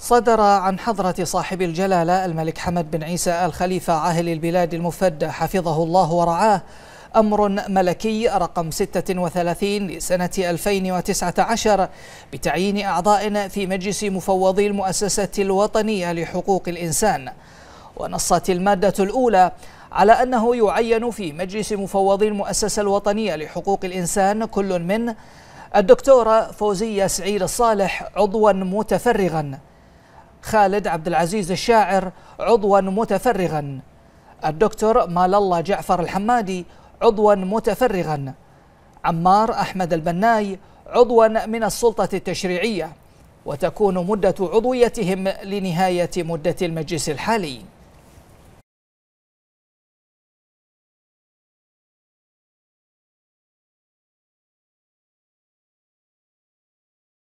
صدر عن حضرة صاحب الجلالة الملك حمد بن عيسى الخليفة عاهل البلاد المفدى حفظه الله ورعاه أمر ملكي رقم 36 لسنة 2019 بتعيين أعضاء في مجلس مفوضي المؤسسة الوطنية لحقوق الإنسان ونصت المادة الأولى على أنه يعين في مجلس مفوضي المؤسسة الوطنية لحقوق الإنسان كل من الدكتورة فوزية سعيد الصالح عضوا متفرغا خالد عبد العزيز الشاعر عضوا متفرغا الدكتور مال الله جعفر الحمادي عضوا متفرغا عمار أحمد البناي عضوا من السلطة التشريعية وتكون مدة عضويتهم لنهاية مدة المجلس الحالي